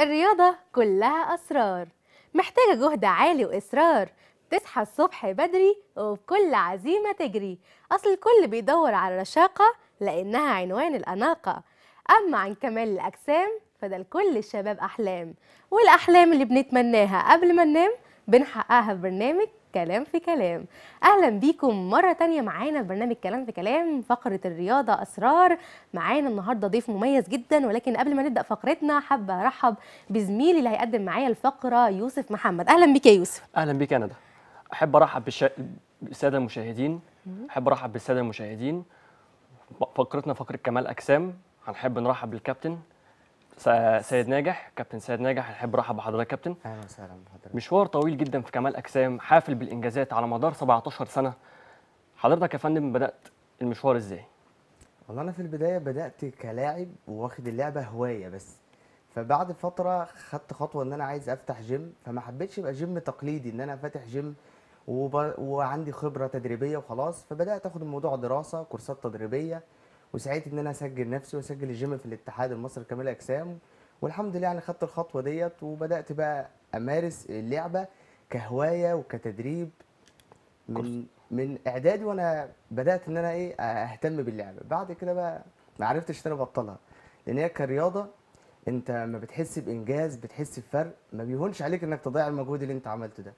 الرياضة كلها أسرار محتاجة جهد عالي وإصرار تصحى الصبح بدري وبكل عزيمة تجري أصل الكل بيدور على الرشاقة لأنها عنوان الأناقة أما عن كمال الأجسام فده لكل الشباب أحلام والأحلام اللي بنتمناها قبل ما ننام بنحققها في برنامج كلام في كلام اهلا بيكم مره تانية معانا في برنامج كلام في كلام فقره الرياضه اسرار معانا النهارده ضيف مميز جدا ولكن قبل ما نبدا فقرتنا حابه ارحب بزميلي اللي هيقدم معايا الفقره يوسف محمد اهلا بيك يا يوسف اهلا بيك يا ندى احب ارحب بالش... بالساده المشاهدين احب ارحب بالساده المشاهدين فقرتنا فقره كمال اجسام هنحب نرحب بالكابتن سيد ناجح كابتن سيد ناجح نحب نرحب بحضرتك كابتن اهلا وسهلا بحضرتك مشوار طويل جدا في كمال اجسام حافل بالانجازات على مدار 17 سنه حضرتك يا فندم بدات المشوار ازاي والله انا في البدايه بدات كلاعب واخد اللعبه هوايه بس فبعد فتره خدت خطوه ان انا عايز افتح جيم فما حبيتش يبقى جيم تقليدي ان انا فاتح جيم وب... وعندي خبره تدريبيه وخلاص فبدات اخد الموضوع دراسه كورسات تدريبيه وسعيت ان انا اسجل نفسي واسجل الجيم في الاتحاد المصري كمال اجسام والحمد لله يعني خدت الخطوه ديت وبدات بقى امارس اللعبه كهوايه وكتدريب من من اعدادي وانا بدات ان انا ايه اهتم باللعبه بعد كده بقى ما عرفتش ان انا ابطلها لان هي كرياضه انت ما بتحس بانجاز بتحس بفرق ما بيهونش عليك انك تضيع المجهود اللي انت عملته ده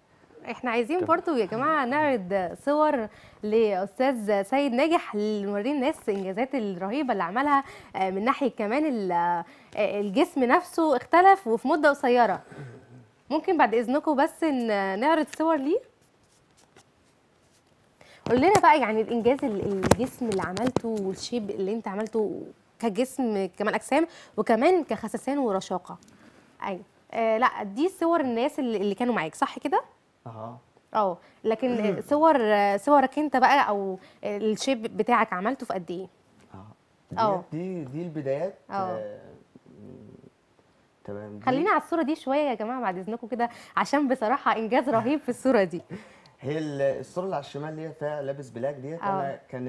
احنا عايزين برضو يا جماعه نعرض صور لاستاذ سيد ناجح نوري الناس انجازات الرهيبه اللي عملها آه، من ناحيه كمان آه، الجسم نفسه اختلف وفي مده قصيره ممكن بعد اذنكم بس نعرض صور ليه قول لنا بقى يعني الانجاز الجسم اللي عملته والشيب اللي انت عملته كجسم كمان اجسام وكمان كخسسان ورشاقه ايوه آه لا دي صور الناس اللي كانوا معاك صح كده اه اه لكن صور صورك انت بقى او الشيب بتاعك عملته في قد ايه؟ اه, آه. دي دي البدايات آه. آه، تمام خلينا على الصوره دي شويه يا جماعه بعد اذنكم كده عشان بصراحه انجاز رهيب في الصوره دي هي الصوره اللي على الشمال هي فيها لابس بلاك ديت انا آه. كان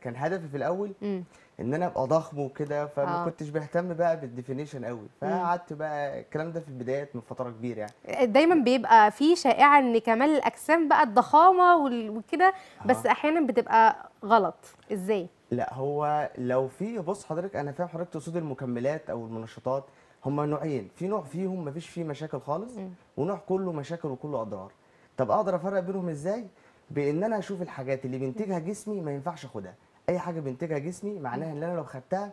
كان هدفي في الاول مم. ان انا ابقى ضخم وكده فما أوه. كنتش بهتم بقى بالديفينيشن قوي فقعدت بقى الكلام ده في البدايات من فتره كبيره يعني دايما بيبقى في شائعه ان كمال الاجسام بقى الضخامه وكده آه. بس احيانا بتبقى غلط ازاي لا هو لو في بص حضرتك انا فاهم حضرتك تقصد المكملات او المنشطات هما نوعين في نوع فيهم مفيش فيه مشاكل خالص ونوع كله مشاكل وكله اضرار طب اقدر افرق بينهم ازاي بان انا اشوف الحاجات اللي بينتجها جسمي ما ينفعش اخدها اي حاجه بينتجها جسمي معناها ان انا لو خدتها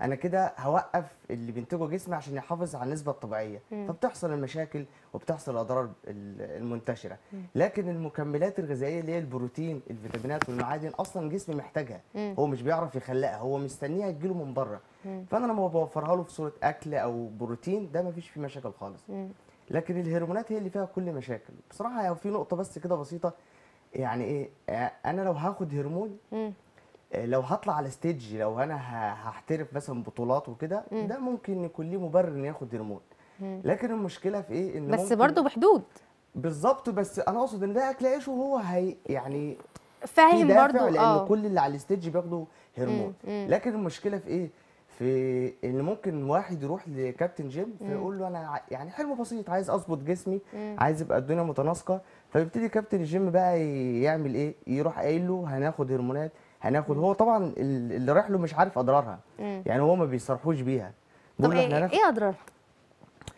انا كده هوقف اللي بينتجه جسمي عشان يحافظ على النسبه الطبيعيه فبتحصل المشاكل وبتحصل الاضرار المنتشره لكن المكملات الغذائيه اللي هي البروتين الفيتامينات والمعادن اصلا جسمي محتاجها هو مش بيعرف يخلقها هو مستنيها تجيله من بره فانا لما بوفرها له في صوره اكل او بروتين ده ما فيش فيه مشاكل خالص لكن الهرمونات هي اللي فيها كل مشاكل بصراحه يعني في نقطه بس كده بسيطه يعني ايه آه، انا لو هاخد هرمون م. آه، لو هطلع على ستيج لو انا هحترف مثلا بطولات وكده ده ممكن يكون ليه مبرر ان ياخد هرمون لكن المشكله في ايه ان بس برضه بحدود بالظبط بس انا اقصد ان ده اكل عيش وهو هي يعني فاهم برضه لان آه. كل اللي على الستيج بياخدوا هرمون مم. مم. لكن المشكله في ايه في ان ممكن واحد يروح لكابتن جيم فيقول له انا يعني حلم بسيط عايز اظبط جسمي مم. عايز ابقى الدنيا متناسقه فبيبتدي كابتن الجيم بقى يعمل ايه يروح قايل له هناخد هرمونات هناخد مم. هو طبعا اللي رايح له مش عارف اضرارها مم. يعني هو ما بيصرحوش بيها طب ايه, إيه اضرارها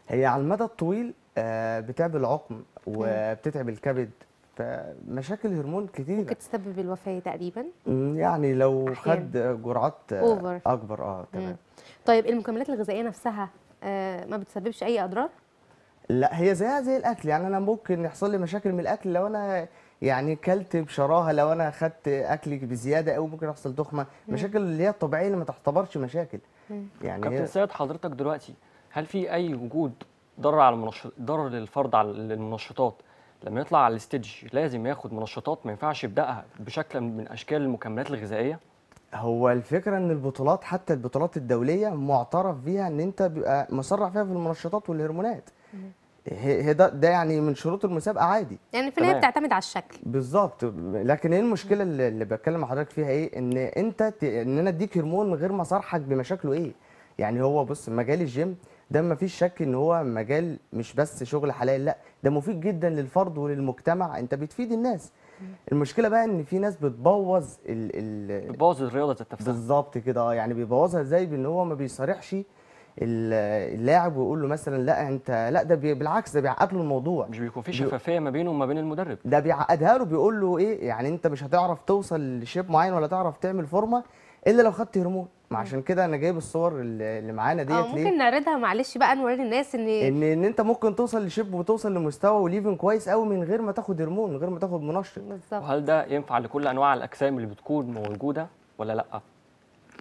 هي على المدى الطويل آه، بتعب بتعمل عقم وبتتعب الكبد فمشاكل هرمون كتير ممكن تسبب الوفاه تقريبا يعني لو أحيان. خد جرعات أوفر. اكبر اه تمام طيب المكملات الغذائيه نفسها آه، ما بتسببش اي اضرار لا هي زيها زي الاكل يعني انا ممكن يحصل لي مشاكل من الاكل لو انا يعني كلت بشراهه لو انا اخدت اكلي بزياده او ممكن يحصل تخمه مشاكل اللي هي الطبيعيه اللي ما تعتبرش مشاكل مم. يعني كابتن سيد حضرتك دلوقتي هل في اي وجود ضرر على المنشط ضرر للفرد على المنشطات لما يطلع على الستيدج لازم ياخد منشطات ما ينفعش يبداها بشكل من اشكال المكملات الغذائيه هو الفكره ان البطولات حتى البطولات الدوليه معترف بيها ان انت بيبقى مسرع فيها في المنشطات والهرمونات هي ده, ده يعني من شروط المسابقه عادي يعني في النهايه بتعتمد على الشكل بالظبط لكن ايه المشكله اللي بتكلم مع حضرتك فيها ايه ان انت ت... ان انا اديك هرمون من غير ما اصرحك بمشاكله ايه يعني هو بص مجال الجيم ده ما فيش شك ان هو مجال مش بس شغل حلال لا ده مفيد جدا للفرد وللمجتمع انت بتفيد الناس المشكله بقى ان في ناس بتبوظ ال ال بتبوظ الرياضه ذات نفسها بالظبط كده آه، يعني بيبوظها ازاي بان هو ما بيصارحش اللاعب ويقول له مثلا لا انت لا ده بالعكس ده بيعقد له الموضوع مش بيكون في شفافيه ما بينه وما بين المدرب ده بيعقدها له بيقول له ايه يعني انت مش هتعرف توصل لشيب معين ولا تعرف تعمل فورمه الا لو خدت هرمون ما عشان كده انا جايب الصور اللي معانا ديت ليه ممكن نعرضها معلش بقى نوري الناس ان ان ان انت ممكن توصل لشيب وتوصل لمستوى وليفن كويس قوي من غير ما تاخد هرمون من غير ما تاخد منشط بالظبط وهل ده ينفع لكل انواع الاجسام اللي بتكون موجوده ولا لا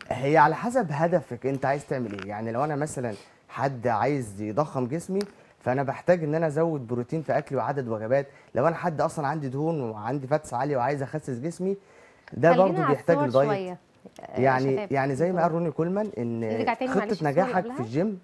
هي على حسب هدفك انت عايز تعمل ايه يعني لو انا مثلا حد عايز يضخم جسمي فانا بحتاج ان انا ازود بروتين في اكلي وعدد وجبات لو انا حد اصلا عندي دهون وعندي فاتس عاليه وعايز اخسس جسمي ده برضه بيحتاج لدايت آه، يعني شباب. يعني زي ما قال روني كولمان ان خطه نجاحك في الجيم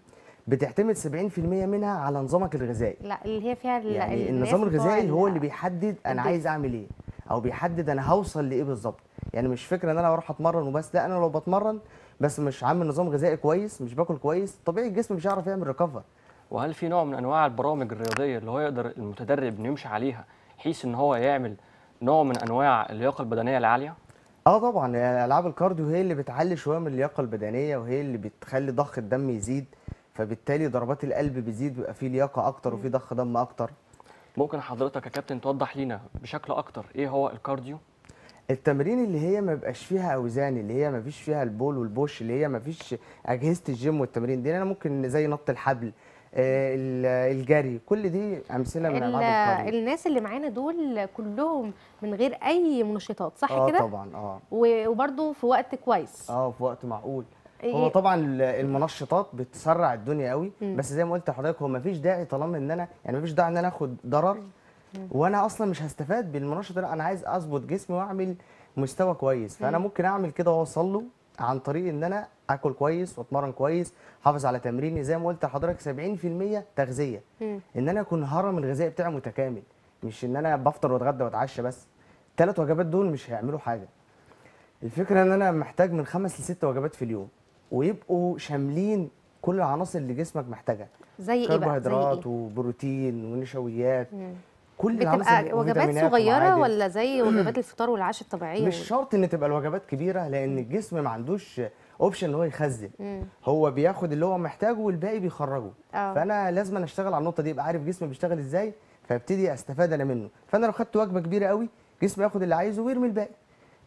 بتعتمد 70% منها على نظامك الغذائي لا اللي هي فيها يعني النظام الغذائي هو اللي بيحدد انا عايز اعمل ايه او بيحدد انا هوصل لايه بالظبط يعني مش فكره ان انا اروح اتمرن وبس لا انا لو بتمرن بس مش عامل نظام غذائي كويس مش باكل كويس طبيعي الجسم مش هيعرف يعمل ريكفر وهل في نوع من انواع البرامج الرياضيه اللي هو يقدر المتدرب انه يمشي عليها بحيث ان هو يعمل نوع من انواع اللياقه البدنيه العاليه اه طبعا يعني العاب الكارديو هي اللي بتعلي شويه من اللياقه البدنيه وهي اللي بتخلي ضخ الدم يزيد فبالتالي ضربات القلب بتزيد بيبقى في لياقه اكتر وفي ضخ دم اكتر ممكن حضرتك يا كابتن توضح لينا بشكل اكتر ايه هو الكارديو التمرين اللي هي ما بيبقاش فيها اوزان اللي هي ما فيش فيها البول والبوش اللي هي ما فيش اجهزه الجيم والتمرين دي يعني انا ممكن زي نط الحبل آه، الجري كل دي امثله من العاب القرية الناس اللي معانا دول كلهم من غير اي منشطات صح آه، كده؟ اه طبعا اه وبرده في وقت كويس اه في وقت معقول إيه؟ هو طبعا المنشطات بتسرع الدنيا قوي بس زي ما قلت لحضرتك هو مفيش داعي طالما ان انا يعني مفيش داعي ان انا اخد ضرر وانا اصلا مش هستفاد بالمنشط انا عايز اظبط جسمي واعمل مستوى كويس فانا ممكن اعمل كده واوصل له عن طريق ان انا اكل كويس واتمرن كويس احافظ على تمريني زي ما قلت لحضرتك 70% تغذيه م. ان انا اكون هرم الغذائي بتاعي متكامل مش ان انا بفطر واتغدى واتعشى بس الثلاث وجبات دول مش هيعملوا حاجه الفكره ان انا محتاج من خمس لست وجبات في اليوم ويبقوا شاملين كل العناصر اللي جسمك محتاجها زي ايه بقى كربوهيدرات إيه؟ وبروتين ونشويات مم. كل بتبقى وجبات صغيره ولا زي وجبات الفطار والعشاء الطبيعيه مش شرط ان تبقى الوجبات كبيره لان الجسم ما عندوش اوبشن ان هو يخزن مم. هو بياخد اللي هو محتاجه والباقي بيخرجه أوه. فانا لازم اشتغل على النقطه دي ابقى عارف جسمي بيشتغل ازاي فابتدي استفاد انا منه فانا لو خدت وجبه كبيره قوي جسمي ياخد اللي عايزه ويرمي الباقي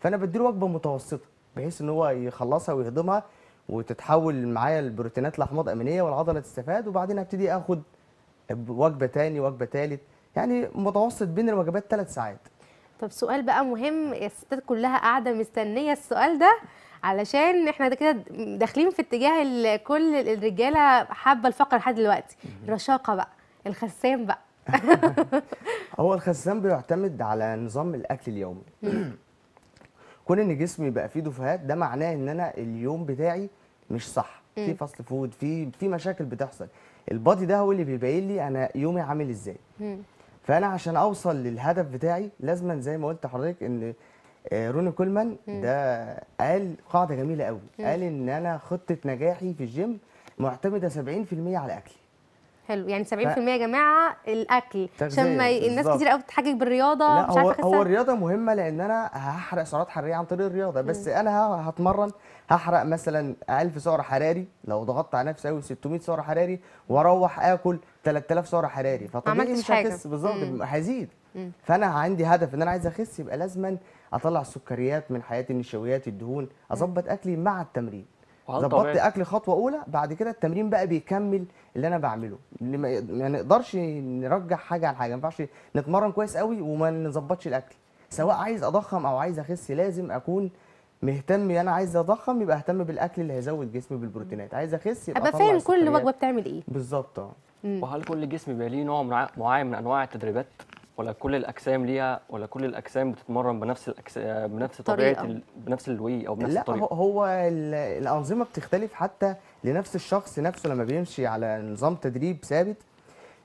فانا بديله وجبه متوسطه بحيث ان هو يخلصها ويهضمها وتتحول معايا البروتينات لاحماض امينيه والعضله تستفاد وبعدين ابتدي اخد وجبه ثاني وجبه ثالث يعني متوسط بين الوجبات ثلاث ساعات طب سؤال بقى مهم الستات كلها قاعده مستنيه السؤال ده علشان احنا كده داخلين في اتجاه كل الرجاله حابه الفقر لحد دلوقتي الرشاقه بقى الخسام بقى هو الخسام بيعتمد على نظام الاكل اليومي كون ان جسمي بقى فيه دفعات ده معناه ان انا اليوم بتاعي مش صح في فاست فود في في مشاكل بتحصل البادي ده هو اللي بيبين لي انا يومي عامل ازاي فانا عشان اوصل للهدف بتاعي لازما زي ما قلت حضرتك ان آه، روني كولمان ده قال قاعده جميله قوي قال ان انا خطه نجاحي في الجيم معتمده 70% على اكلي حلو يعني 70% يا ف... جماعه الاكل عشان ما الناس كتير قوي بتحجج بالرياضه لا مش هو عارفه هو الرياضه مهمه لان انا هحرق سعرات حراريه عن طريق الرياضه بس م. انا هتمرن هحرق مثلا 1000 سعر حراري لو ضغطت على نفسي قوي 600 سعر حراري واروح اكل 3000 سعر حراري فطبيعي مش هخس بالظبط هزيد فانا عندي هدف ان انا عايز اخس يبقى لازما اطلع السكريات من حياتي النشويات الدهون اظبط اكلي مع التمرين ظبطت اكل خطوه اولى بعد كده التمرين بقى بيكمل اللي انا بعمله يعني ما نقدرش نرجع حاجه على حاجه ما ينفعش نتمرن كويس قوي وما نظبطش الاكل سواء عايز اضخم او عايز اخس لازم اكون مهتم انا عايز اضخم يبقى اهتم بالاكل اللي هيزود جسمي بالبروتينات عايز اخس يبقى ابقى فاهم كل وجبه بتعمل ايه بالظبط اه وهل كل جسم بيبقى ليه نوع معين من انواع التدريبات ولا كل الاجسام ليها ولا كل الاجسام بتتمرن بنفس الأجسام بنفس طبيعه ال... بنفس الوي او بنفس لا الطريقه لا هو الانظمه بتختلف حتى لنفس الشخص نفسه لما بيمشي على نظام تدريب ثابت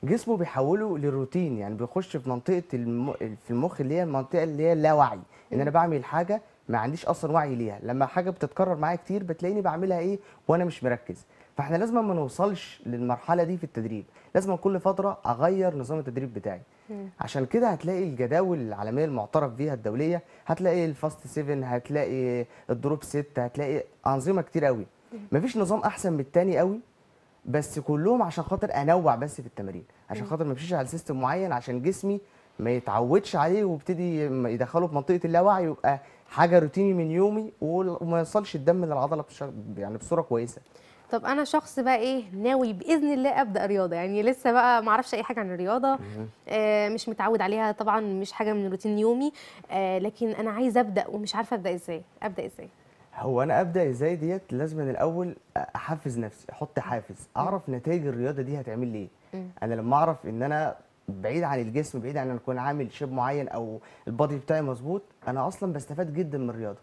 جسمه بيحوله لروتين يعني بيخش في منطقه الم... في المخ اللي هي المنطقه اللي هي اللاوعي ان انا بعمل حاجه ما عنديش اصلا وعي ليها لما حاجه بتتكرر معايا كتير بتلاقيني بعملها ايه وانا مش مركز فاحنا لازم ما نوصلش للمرحله دي في التدريب لازم كل فتره اغير نظام التدريب بتاعي مم. عشان كده هتلاقي الجداول العالميه المعترف بيها الدوليه هتلاقي الفاست 7 هتلاقي الدروب 6 هتلاقي انظمه كتير قوي مفيش نظام احسن من التاني قوي بس كلهم عشان خاطر انوع بس في التمارين عشان خاطر ما امشيش على سيستم معين عشان جسمي ما يتعودش عليه ويبتدي يدخله في منطقه اللاوعي يبقى حاجه روتيني من يومي وما يوصلش الدم للعضله يعني بصوره كويسه طب انا شخص بقى ايه ناوي باذن الله ابدا رياضه يعني لسه بقى ما اعرفش اي حاجه عن الرياضه آه مش متعود عليها طبعا مش حاجه من روتين يومي آه لكن انا عايزه ابدا ومش عارفه ابدا ازاي ابدا ازاي هو انا ابدا ازاي ديت لازم أنا الاول احفز نفسي احط حافز اعرف نتائج الرياضه دي هتعمل لي ايه انا لما اعرف ان انا بعيد عن الجسم بعيد عن ان اكون عامل شيب معين او البادي بتاعي مظبوط انا اصلا بستفاد جدا من الرياضه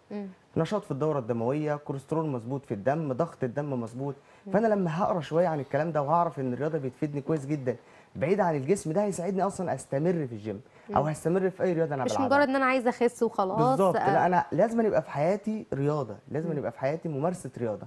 نشاط في الدوره الدمويه كوليسترول مظبوط في الدم ضغط الدم مظبوط فانا لما هقرا شويه عن الكلام ده وهعرف ان الرياضه بتفيدني كويس جدا بعيد عن الجسم ده هيساعدني اصلا استمر في الجيم او هستمر في اي رياضه انا بلعبها مش مجرد ان انا عايزه اخس وخلاص بالظبط لا آه. انا لازم يبقى في حياتي رياضه لازم يبقى في حياتي ممارسه رياضه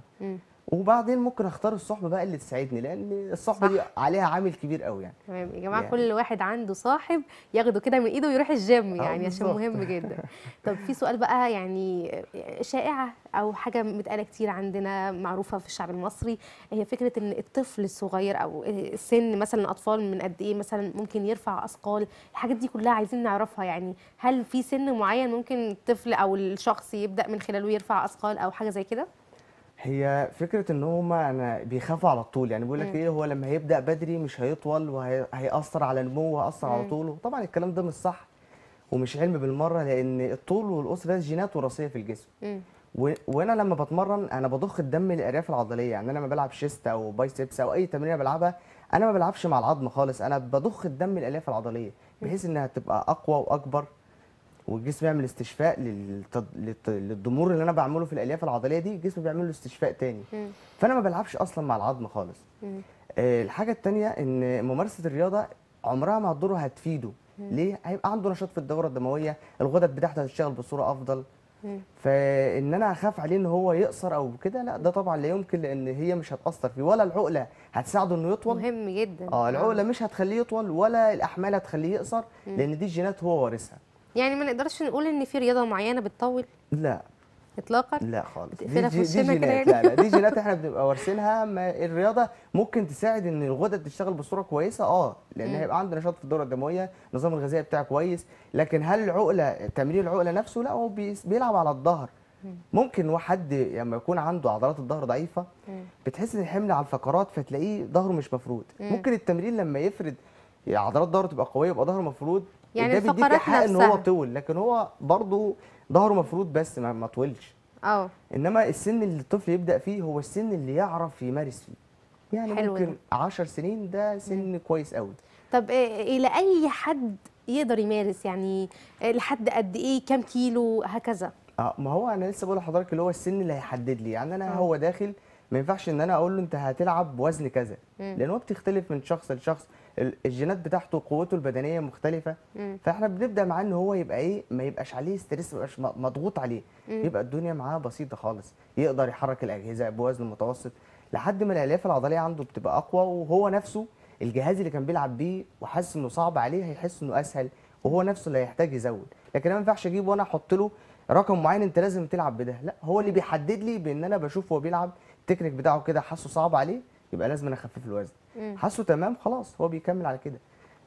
وبعدين ممكن اختار الصحبه بقى اللي تساعدني لان الصحبه دي عليها عامل كبير قوي يعني تمام يا جماعه يعني. كل واحد عنده صاحب ياخده كده من ايده ويروح الجيم آه، يعني عشان مهم جدا طب في سؤال بقى يعني آه، شائعه او حاجه متقاله كتير عندنا معروفه في الشعب المصري هي فكره ان الطفل الصغير او آه، السن مثلا اطفال من قد ايه مثلا ممكن يرفع اثقال الحاجات دي كلها عايزين نعرفها يعني هل في سن معين ممكن الطفل او الشخص يبدا من خلاله يرفع اثقال او حاجه زي كده هي فكره ان هم انا بيخافوا على الطول يعني بيقول لك ايه هو لما هيبدا بدري مش هيطول وهيأثر على النمو وهيأثر على طوله طبعا الكلام ده مش صح ومش علم بالمره لان الطول والقصر ده جينات وراثيه في الجسم وانا لما بتمرن انا بضخ الدم للارياف العضليه يعني انا لما بلعب شيست او بايسبس او اي تمرين بلعبها انا ما بلعبش مع العظم خالص انا بضخ الدم للالياف العضليه بحيث انها تبقى اقوى واكبر والجسم يعمل استشفاء للتض... للت... للضمور اللي انا بعمله في الالياف العضليه دي الجسم بيعمل له استشفاء تاني مم. فانا ما بلعبش اصلا مع العظم خالص آه الحاجه الثانيه ان ممارسه الرياضه عمرها ما هتضره هتفيده مم. ليه هيبقى عنده نشاط في الدوره الدمويه الغدد بتاعته هتشتغل بصوره افضل فان انا اخاف عليه ان هو يقصر او كده لا ده طبعا لا يمكن لان هي مش هتاثر فيه ولا العقله هتساعده انه يطول مهم جدا اه, آه. العقله مش هتخليه يطول ولا الاحمال هتخليه يقصر لان دي الجينات هو وارثها يعني ما نقدرش نقول ان في رياضه معينه بتطول لا اطلاقا لا خالص دي, دي, دي جينات لا لا يعني. دي جينات احنا بنبقى وارثينها الرياضه ممكن تساعد ان الغدد تشتغل بصوره كويسه اه لان هيبقى عندنا نشاط في الدوره الدمويه النظام الغذائي بتاعه كويس لكن هل العقله تمرين العقله نفسه لا هو بيلعب على الظهر ممكن حد لما يكون عنده عضلات الظهر ضعيفه بتحس ان الحمل على الفقرات فتلاقيه ظهره مش مفرود ممكن التمرين لما يفرد يعني عضلات ظهره تبقى قويه يبقى ظهره مفروض يعني ده بيديك حق ان هو طول لكن هو برضه ظهره مفروض بس ما, ما طولش اه انما السن اللي الطفل يبدا فيه هو السن اللي يعرف يمارس فيه يعني حلوة. ممكن 10 سنين ده سن مم. كويس قوي طب آه، الى اي حد يقدر يمارس يعني آه، لحد قد ايه كام كيلو هكذا اه ما هو انا لسه بقول لحضرتك اللي هو السن اللي هيحدد لي يعني انا أوه. هو داخل ما ينفعش ان انا اقول له انت هتلعب وزن كذا لان هو بتختلف من شخص لشخص الجينات بتاعته قوته البدنيه مختلفه مم. فاحنا بنبدا معاه ان هو يبقى ايه ما يبقاش عليه ستريس ما يبقاش مضغوط عليه مم. يبقى الدنيا معاه بسيطه خالص يقدر يحرك الاجهزه بوزن متوسط لحد ما الالياف العضليه عنده بتبقى اقوى وهو نفسه الجهاز اللي كان بيلعب بيه وحاسس انه صعب عليه هيحس انه اسهل وهو نفسه اللي هيحتاج يزود لكن انا ما ينفعش اجيب وانا احط له رقم معين انت لازم تلعب بده لا هو اللي بيحدد لي بان انا بشوف هو بيلعب التكنيك بتاعه كده حاسه صعب عليه يبقى لازم انا اخفف الوزن حاسه تمام خلاص هو بيكمل على كده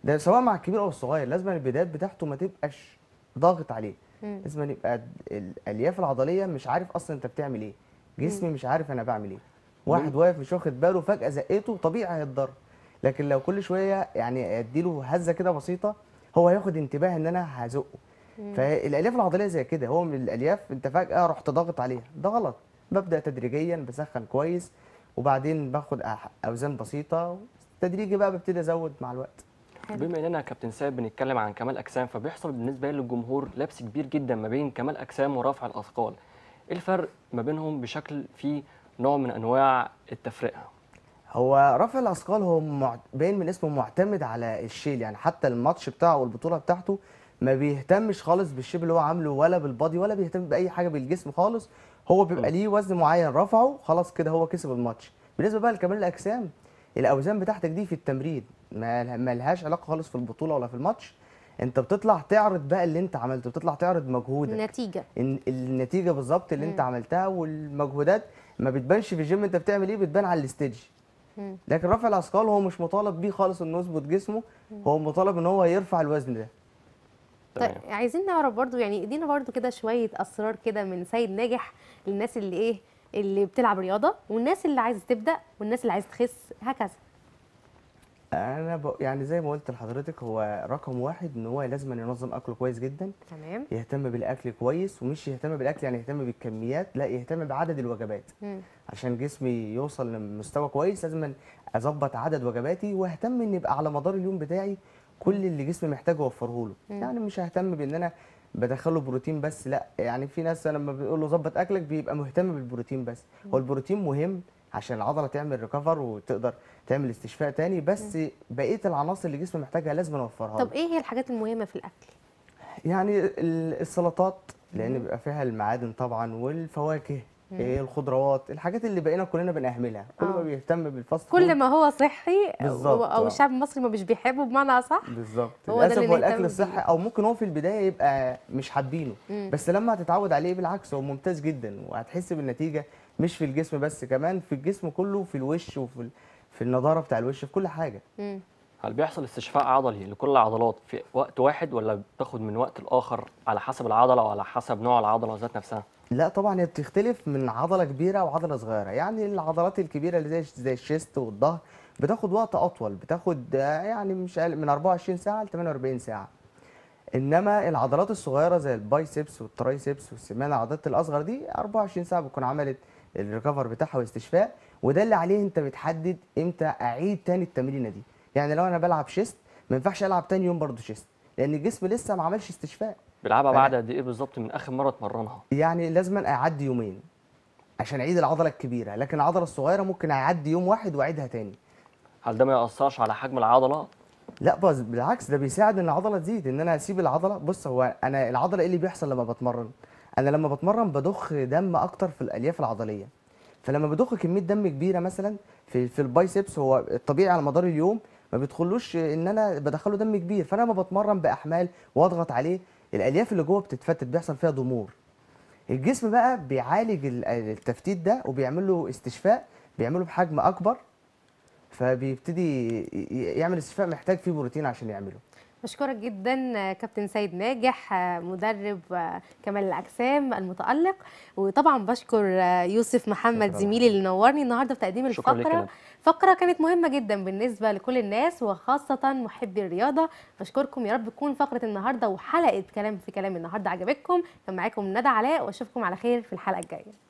ده سواء مع الكبير او الصغير لازم البدايات بتاعته ما تبقاش ضاغط عليه لازم يبقى الالياف العضليه مش عارف اصلا انت بتعمل ايه جسمي مش عارف انا بعمل ايه واحد واقف مش واخد باله فجاه زقته طبيعي هيتضر لكن لو كل شويه يعني اديله هزه كده بسيطه هو هياخد انتباه ان انا هزقه فالالياف العضليه زي كده هو من الالياف انت فجاه رحت ضاغط عليها ده غلط ببدا تدريجيا بسخن كويس وبعدين باخد اوزان بسيطه تدريجي بقى ببتدي ازود مع الوقت بما اننا كابتن ساب بنتكلم عن كمال اجسام فبيحصل بالنسبه للجمهور لبس كبير جدا ما بين كمال اجسام ورفع الاثقال ايه الفرق ما بينهم بشكل فيه نوع من انواع التفرقه هو رفع الاثقال هو باين من اسمه معتمد على الشيل يعني حتى الماتش بتاعه والبطوله بتاعته ما بيهتمش خالص بالشيب اللي هو عامله ولا بالبادي ولا بيهتم باي حاجه بالجسم خالص هو بيبقى ليه وزن معين رفعه خلاص كده هو كسب الماتش بالنسبه بقى لكمال الاجسام الاوزان بتاعتك دي في التمرين ما لهاش علاقه خالص في البطوله ولا في الماتش انت بتطلع تعرض بقى اللي انت عملته بتطلع تعرض مجهودك النتيجه النتيجه بالظبط اللي م. انت عملتها والمجهودات ما بتبانش في الجيم انت بتعمل ايه بتبان على الاستيج لكن رفع الاثقال هو مش مطالب بيه خالص انه يظبط جسمه هو مطالب ان هو يرفع الوزن ده طيب عايزين نعرف برضو يعني ادينا برضو كده شويه اسرار كده من سيد ناجح للناس اللي ايه اللي بتلعب رياضه والناس اللي عايزه تبدا والناس اللي عايزه تخس هكذا انا ب... يعني زي ما قلت لحضرتك هو رقم واحد ان هو لازم ينظم اكله كويس جدا تمام يهتم بالاكل كويس ومش يهتم بالاكل يعني يهتم بالكميات لا يهتم بعدد الوجبات مم. عشان جسمي يوصل لمستوى كويس لازم اظبط عدد وجباتي واهتم ان يبقى على مدار اليوم بتاعي كل اللي جسمي محتاجه اوفره له يعني مش ههتم بان انا بدخله بروتين بس لا يعني في ناس لما بيقول له ظبط اكلك بيبقى مهتم بالبروتين بس هو البروتين مهم عشان العضله تعمل ريكفر وتقدر تعمل استشفاء تاني بس بقيه العناصر اللي جسمي محتاجها لازم اوفرها طب ايه هي الحاجات المهمه في الاكل يعني السلطات لان بيبقى فيها المعادن طبعا والفواكه إيه الخضروات الحاجات اللي بقينا كلنا بنهملها كل ما آه. بيهتم بالفاست كل ما هو صحي بالزبط. او آه. الشعب المصري ما مش بيحبه بمعنى صح بالظبط للاسف هو الاكل الصحي او ممكن هو في البدايه يبقى مش حابينه بس لما هتتعود عليه بالعكس هو ممتاز جدا وهتحس بالنتيجه مش في الجسم بس كمان في الجسم كله في الوش وفي في النضاره بتاع الوش في كل حاجه مم. هل بيحصل استشفاء عضلي لكل العضلات في وقت واحد ولا بتاخد من وقت لاخر على حسب العضله وعلى حسب نوع العضله ذات نفسها لا طبعا هي بتختلف من عضله كبيره وعضله صغيره يعني العضلات الكبيره اللي زي زي الشيست والظهر بتاخد وقت اطول بتاخد يعني مش من 24 ساعه ل 48 ساعه انما العضلات الصغيره زي البايسبس والترايسبس والسمان العضلات الاصغر دي 24 ساعه بتكون عملت الريكفر بتاعها واستشفاء وده اللي عليه انت بتحدد امتى اعيد تاني التمرينه دي يعني لو انا بلعب شيست ما ينفعش العب تاني يوم برضه شيست لان الجسم لسه ما عملش استشفاء بيلعبها بعد قد ايه بالظبط من اخر مره اتمرنها يعني لازم اعدي يومين عشان اعيد العضله الكبيره لكن العضله الصغيره ممكن اعدي يوم واحد واعيدها تاني هل ده ما ياثرش على حجم العضله لا بس بالعكس ده بيساعد ان العضله تزيد ان انا اسيب العضله بص هو انا العضله ايه اللي بيحصل لما بتمرن انا لما بتمرن بضخ دم اكتر في الالياف العضليه فلما بضخ كميه دم كبيره مثلا في في البايسبس هو الطبيعي على مدار اليوم ما بيدخلوش ان انا بدخله دم كبير فانا لما بتمرن باحمال واضغط عليه الالياف اللي جوه بتتفتت بيحصل فيها ضمور الجسم بقى بيعالج التفتيت ده وبيعمل له استشفاء بيعمله بحجم اكبر فبيبتدي يعمل استشفاء محتاج فيه بروتين عشان يعمله بشكرك جدا كابتن سيد ناجح مدرب كمال الاجسام المتالق وطبعا بشكر يوسف محمد زميلي اللي نورني النهارده في تقديم الفقره فقره كانت مهمه جدا بالنسبه لكل الناس وخاصه محبي الرياضه بشكركم يا رب تكون فقره النهارده وحلقه كلام في كلام النهارده عجبتكم كان معاكم ندى علاء واشوفكم على خير في الحلقه الجايه